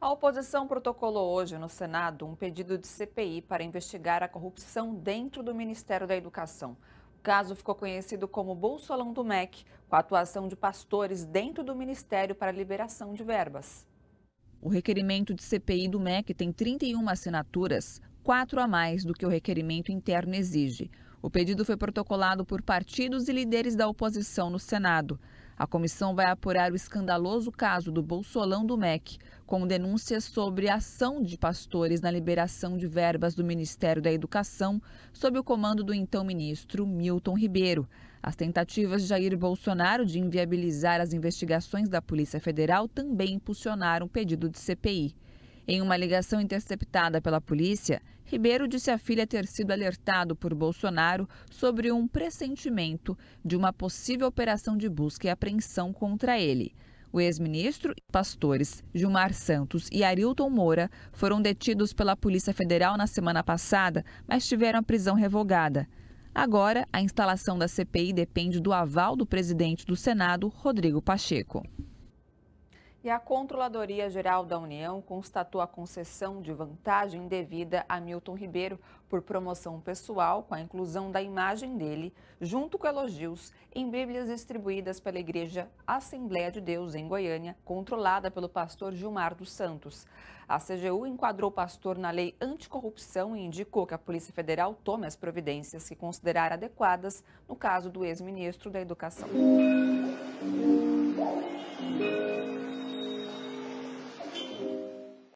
A oposição protocolou hoje no Senado um pedido de CPI para investigar a corrupção dentro do Ministério da Educação. O caso ficou conhecido como Bolsolão do MEC, com a atuação de pastores dentro do Ministério para a liberação de verbas. O requerimento de CPI do MEC tem 31 assinaturas, quatro a mais do que o requerimento interno exige. O pedido foi protocolado por partidos e líderes da oposição no Senado. A comissão vai apurar o escandaloso caso do Bolsolão do MEC, com denúncias sobre a ação de pastores na liberação de verbas do Ministério da Educação, sob o comando do então ministro Milton Ribeiro. As tentativas de Jair Bolsonaro de inviabilizar as investigações da Polícia Federal também impulsionaram o pedido de CPI. Em uma ligação interceptada pela polícia, Ribeiro disse à filha ter sido alertado por Bolsonaro sobre um pressentimento de uma possível operação de busca e apreensão contra ele. O ex-ministro, e pastores Gilmar Santos e Arilton Moura foram detidos pela Polícia Federal na semana passada, mas tiveram a prisão revogada. Agora, a instalação da CPI depende do aval do presidente do Senado, Rodrigo Pacheco e a Controladoria Geral da União constatou a concessão de vantagem devida a Milton Ribeiro por promoção pessoal com a inclusão da imagem dele, junto com elogios, em Bíblias distribuídas pela Igreja Assembleia de Deus em Goiânia, controlada pelo pastor Gilmar dos Santos. A CGU enquadrou o pastor na lei anticorrupção e indicou que a Polícia Federal tome as providências que considerar adequadas no caso do ex-ministro da Educação.